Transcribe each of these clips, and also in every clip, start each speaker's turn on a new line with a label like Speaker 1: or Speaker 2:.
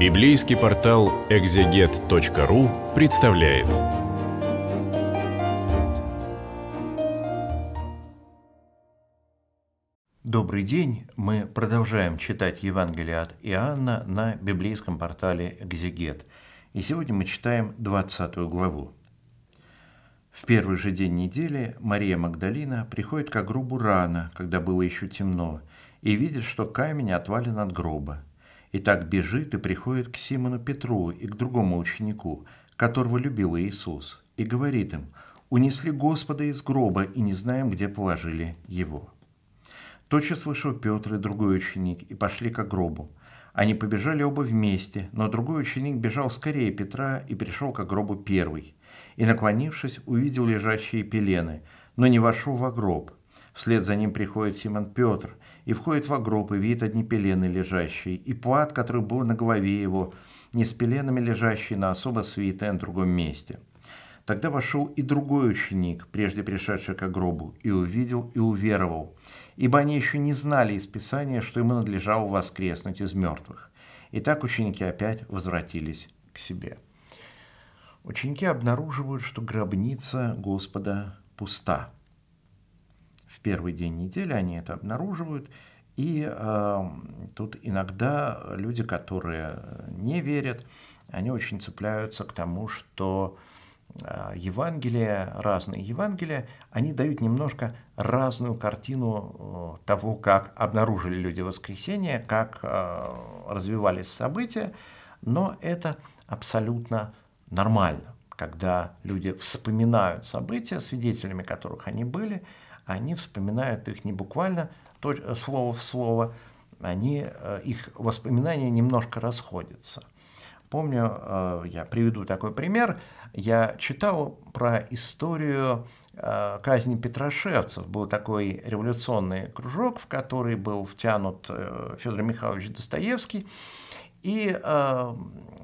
Speaker 1: Библейский портал экзегет.ру представляет. Добрый день! Мы продолжаем читать Евангелие от Иоанна на библейском портале «Экзегет». И сегодня мы читаем 20 главу. В первый же день недели Мария Магдалина приходит к гробу рано, когда было еще темно, и видит, что камень отвален от гроба – и так бежит и приходит к Симону Петру и к другому ученику, которого любил Иисус, и говорит им, «Унесли Господа из гроба и не знаем, где положили его». Тотчас вышел Петр и другой ученик и пошли к гробу. Они побежали оба вместе, но другой ученик бежал скорее Петра и пришел к гробу первый. И, наклонившись, увидел лежащие пелены, но не вошел в гроб. Вслед за ним приходит Симон Петр – и входит в гроб, и видит одни пелены лежащие, и плат, который был на голове его, не с пеленами лежащий на особо святое а на другом месте. Тогда вошел и другой ученик, прежде пришедший к гробу, и увидел, и уверовал, ибо они еще не знали из Писания, что ему надлежало воскреснуть из мертвых. И так ученики опять возвратились к себе. Ученики обнаруживают, что гробница Господа пуста – в первый день недели они это обнаруживают. И э, тут иногда люди, которые э, не верят, они очень цепляются к тому, что э, Евангелия, разные Евангелия, они дают немножко разную картину э, того, как обнаружили люди воскресенье, как э, развивались события, но это абсолютно нормально, когда люди вспоминают события, свидетелями которых они были, они вспоминают их не буквально то, э, слово в слово, они, э, их воспоминания немножко расходятся. Помню, э, я приведу такой пример, я читал про историю казни Петрошевцев. Был такой революционный кружок, в который был втянут Федор Михайлович Достоевский. И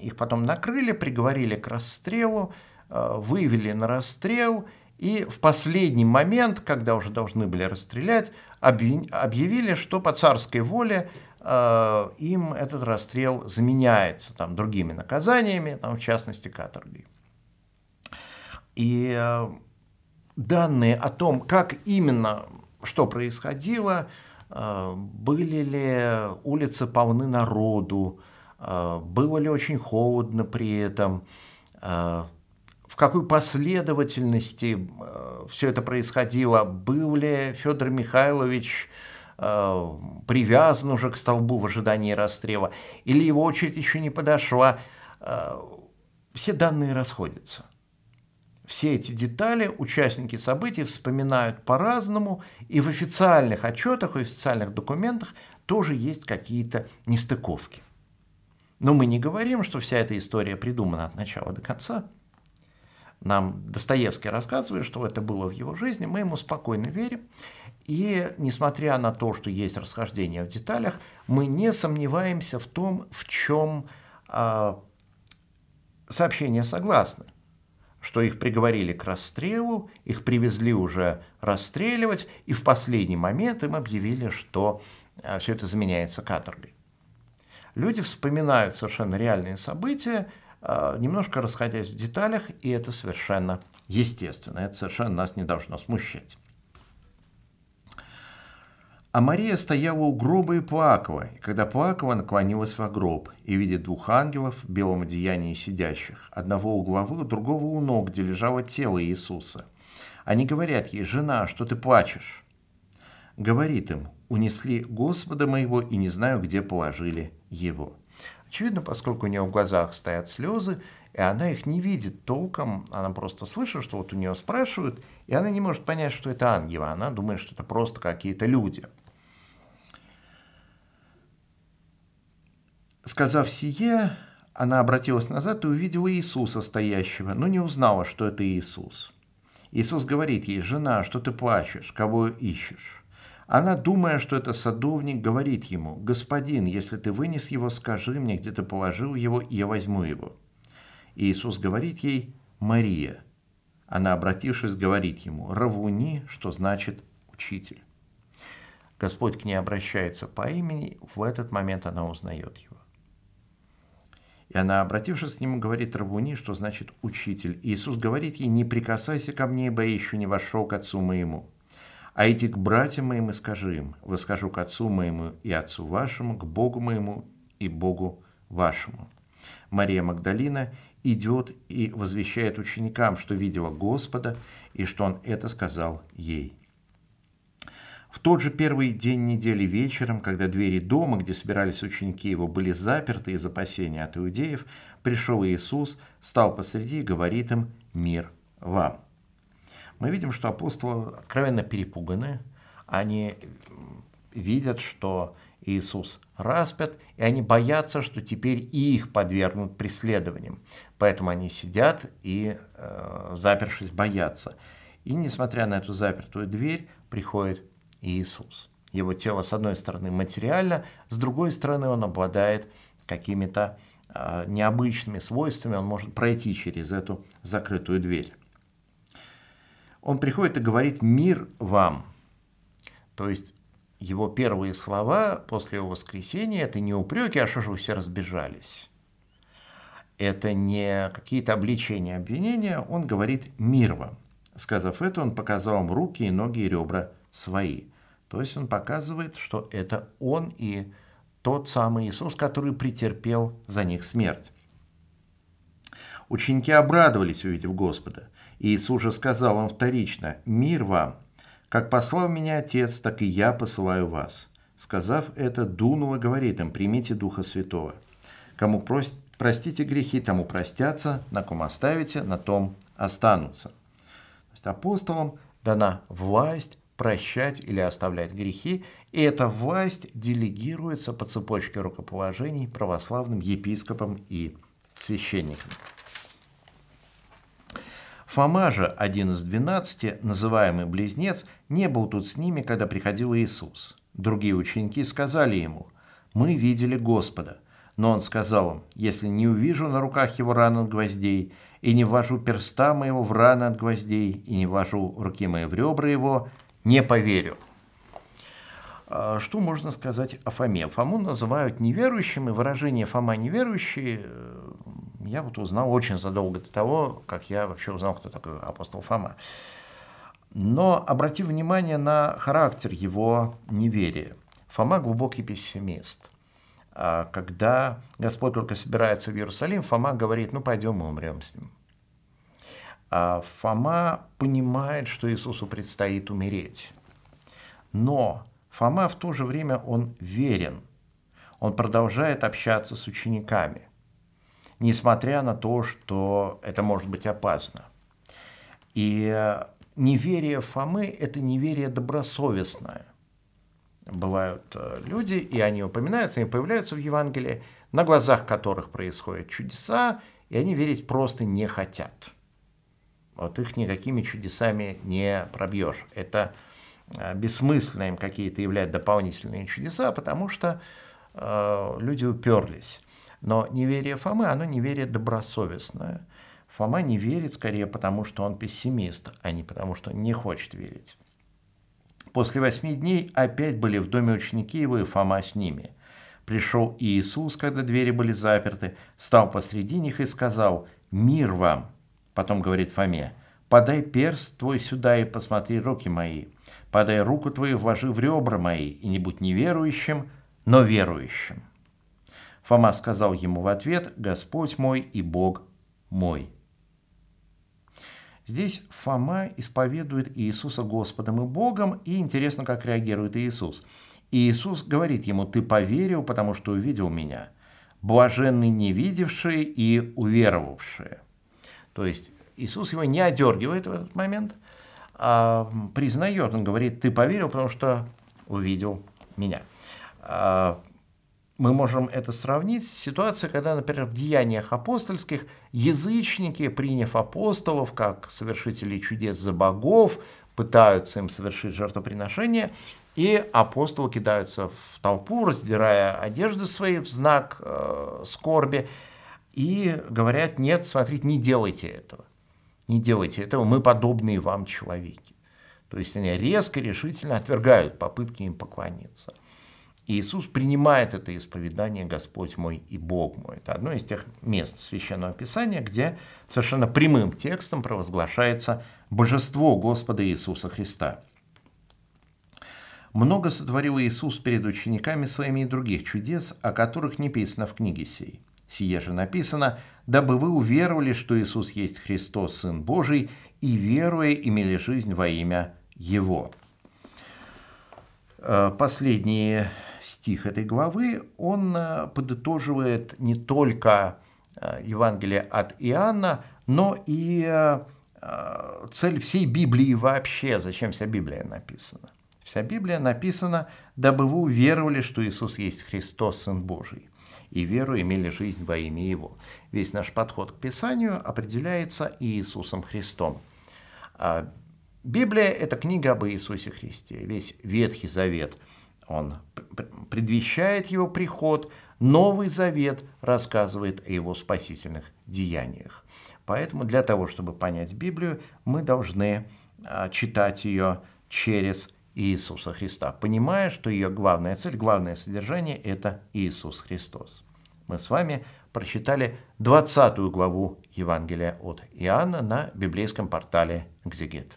Speaker 1: их потом накрыли, приговорили к расстрелу, вывели на расстрел – и в последний момент, когда уже должны были расстрелять, объявили, что по царской воле э, им этот расстрел заменяется там, другими наказаниями, там, в частности каторгой. И э, данные о том, как именно, что происходило, э, были ли улицы полны народу, э, было ли очень холодно при этом, э, в какой последовательности э, все это происходило, был ли Федор Михайлович э, привязан уже к столбу в ожидании расстрела, или его очередь еще не подошла. Э, все данные расходятся. Все эти детали участники событий вспоминают по-разному, и в официальных отчетах, в официальных документах тоже есть какие-то нестыковки. Но мы не говорим, что вся эта история придумана от начала до конца – нам Достоевский рассказывает, что это было в его жизни, мы ему спокойно верим. И несмотря на то, что есть расхождение в деталях, мы не сомневаемся в том, в чем э, а, сообщения согласны, что их приговорили к расстрелу, их привезли уже расстреливать, и в последний момент им объявили, что э, а, все это заменяется каторгой. Люди вспоминают совершенно реальные события, Э, немножко расходясь в деталях, и это совершенно естественно, это совершенно нас не должно смущать. А Мария стояла у гроба и плакала, и когда плакала, наклонилась во гроб и видит двух ангелов в белом одеянии сидящих, одного у головы, другого у ног, где лежало тело Иисуса. Они говорят ей, «Жена, что ты плачешь?» Говорит им, «Унесли Господа моего, и не знаю, где положили его». Очевидно, поскольку у нее в глазах стоят слезы, и она их не видит толком, она просто слышит, что вот у нее спрашивают, и она не может понять, что это ангелы, она думает, что это просто какие-то люди. Сказав сие, она обратилась назад и увидела Иисуса стоящего, но не узнала, что это Иисус. Иисус говорит ей, «Жена, что ты плачешь? Кого ищешь?» Она, думая, что это садовник, говорит ему, «Господин, если ты вынес его, скажи мне, где ты положил его, и я возьму его». И Иисус говорит ей, «Мария». Она, обратившись, говорит ему, «Равуни», что значит «учитель». Господь к ней обращается по имени, в этот момент она узнает его. И она, обратившись к нему, говорит «Равуни», что значит «учитель». И Иисус говорит ей, «Не прикасайся ко мне, ибо я еще не вошел к отцу моему». А иди к братьям моим и скажи им, восхожу к отцу моему и отцу вашему, к Богу моему и Богу вашему». Мария Магдалина идет и возвещает ученикам, что видела Господа и что он это сказал ей. В тот же первый день недели вечером, когда двери дома, где собирались ученики его, были заперты из опасения от иудеев, пришел Иисус, стал посреди и говорит им «Мир вам» мы видим, что апостолы откровенно перепуганы, они видят, что Иисус распят, и они боятся, что теперь и их подвергнут преследованиям. Поэтому они сидят и, э, запершись, боятся. И, несмотря на эту запертую дверь, приходит Иисус. Его тело, с одной стороны, материально, с другой стороны, он обладает какими-то э, необычными свойствами, он может пройти через эту закрытую дверь он приходит и говорит «мир вам». То есть его первые слова после его воскресения – это не упреки, а что же вы все разбежались. Это не какие-то обличения, а обвинения, он говорит «мир вам». Сказав это, он показал им руки и ноги и ребра свои. То есть он показывает, что это он и тот самый Иисус, который претерпел за них смерть. Ученики обрадовались, увидев Господа – Иисус же сказал им вторично, «Мир вам! Как послал меня Отец, так и я посылаю вас». Сказав это, Дунула говорит им, «Примите Духа Святого». Кому простите грехи, тому простятся, на ком оставите, на том останутся. То есть апостолам дана власть прощать или оставлять грехи, и эта власть делегируется по цепочке рукоположений православным епископам и священникам. Фома же, один из двенадцати, называемый близнец, не был тут с ними, когда приходил Иисус. Другие ученики сказали ему, «Мы видели Господа». Но он сказал им, «Если не увижу на руках его ран от гвоздей, и не ввожу перста моего в раны от гвоздей, и не ввожу руки мои в ребра его, не поверю». А, что можно сказать о Фоме? Фому называют неверующим, и выражение «Фома неверующий» э, я вот узнал очень задолго до того, как я вообще узнал, кто такой апостол Фома. Но обрати внимание на характер его неверия. Фома – глубокий пессимист. А когда Господь только собирается в Иерусалим, Фома говорит, ну пойдем и умрем с ним. А Фома понимает, что Иисусу предстоит умереть. Но Фома в то же время он верен. Он продолжает общаться с учениками несмотря на то, что это может быть опасно. И э, неверие Фомы – это неверие добросовестное. Бывают э, люди, и они упоминаются, они появляются в Евангелии, на глазах которых происходят чудеса, и они верить просто не хотят. Вот их никакими чудесами не пробьешь. Это э, бессмысленно им какие-то являть дополнительные чудеса, потому что э, люди уперлись. Но неверие Фомы, оно неверие добросовестное. Фома не верит скорее потому, что он пессимист, а не потому, что не хочет верить. После восьми дней опять были в доме ученики его и Фома с ними. Пришел Иисус, когда двери были заперты, стал посреди них и сказал «Мир вам!» Потом говорит Фоме «Подай перст твой сюда и посмотри руки мои. Подай руку твою, вложи в ребра мои, и не будь неверующим, но верующим». Фома сказал ему в ответ «Господь мой и Бог мой». Здесь Фома исповедует Иисуса Господом и Богом, и интересно, как реагирует Иисус. Иисус говорит ему «Ты поверил, потому что увидел меня». блаженный невидевший и уверовавший. То есть Иисус его не одергивает в этот момент, а признает, он говорит, ты поверил, потому что увидел меня. А, мы можем это сравнить с ситуацией, когда, например, в деяниях апостольских язычники, приняв апостолов как совершителей чудес за богов, пытаются им совершить жертвоприношение, и апостолы кидаются в толпу, раздирая одежды свои в знак э, скорби, и говорят, нет, смотрите, не делайте этого. Не делайте этого, мы подобные вам человеки. То есть они резко, решительно отвергают попытки им поклониться – Иисус принимает это исповедание «Господь мой и Бог мой». Это одно из тех мест Священного Писания, где совершенно прямым текстом провозглашается божество Господа Иисуса Христа. Много сотворил Иисус перед учениками своими и других чудес, о которых не писано в книге сей. Сие же написано, дабы вы уверовали, что Иисус есть Христос, Сын Божий, и веруя имели жизнь во имя Его. Э, последние стих этой главы, он э, подытоживает не только э, Евангелие от Иоанна, но и э, цель всей Библии вообще, зачем вся Библия написана. Вся Библия написана, дабы вы уверовали, что Иисус есть Христос, Сын Божий, и веру имели жизнь во имя Его. Весь наш подход к Писанию определяется Иисусом Христом. А, Библия – это книга об Иисусе Христе, весь Ветхий Завет – он предвещает его приход, Новый Завет рассказывает о его спасительных деяниях. Поэтому для того, чтобы понять Библию, мы должны а, читать ее через Иисуса Христа, понимая, что ее главная цель, главное содержание – это Иисус Христос. Мы с вами прочитали 20 главу Евангелия от Иоанна на библейском портале «Экзегет».